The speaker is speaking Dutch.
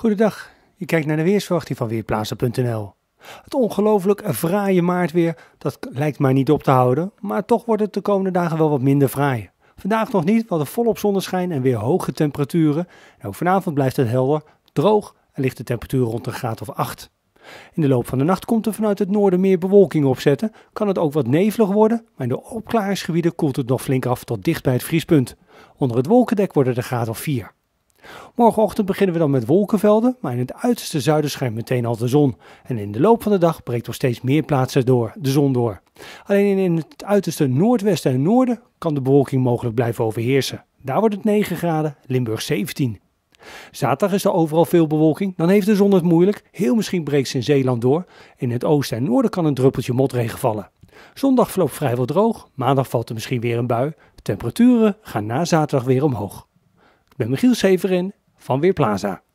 Goedendag, je kijkt naar de weersverwachting van Weerplaatsen.nl. Het ongelooflijk fraaie maartweer, dat lijkt mij niet op te houden, maar toch wordt het de komende dagen wel wat minder fraai. Vandaag nog niet, want er volop zonneschijn en weer hoge temperaturen. En ook vanavond blijft het helder, droog en ligt de temperatuur rond een graad of 8. In de loop van de nacht komt er vanuit het noorden meer bewolking opzetten, kan het ook wat nevelig worden, maar in de opklaringsgebieden koelt het nog flink af tot dicht bij het vriespunt. Onder het wolkendek worden de graad of 4. Morgenochtend beginnen we dan met wolkenvelden, maar in het uiterste zuiden schijnt meteen al de zon. En in de loop van de dag breekt op steeds meer plaatsen door, de zon door. Alleen in het uiterste noordwesten en noorden kan de bewolking mogelijk blijven overheersen. Daar wordt het 9 graden, Limburg 17. Zaterdag is er overal veel bewolking, dan heeft de zon het moeilijk. Heel misschien breekt ze in Zeeland door. In het oosten en noorden kan een druppeltje motregen vallen. Zondag verloopt vrijwel droog, maandag valt er misschien weer een bui. Temperaturen gaan na zaterdag weer omhoog ben Michiel Severin van Weerplaza.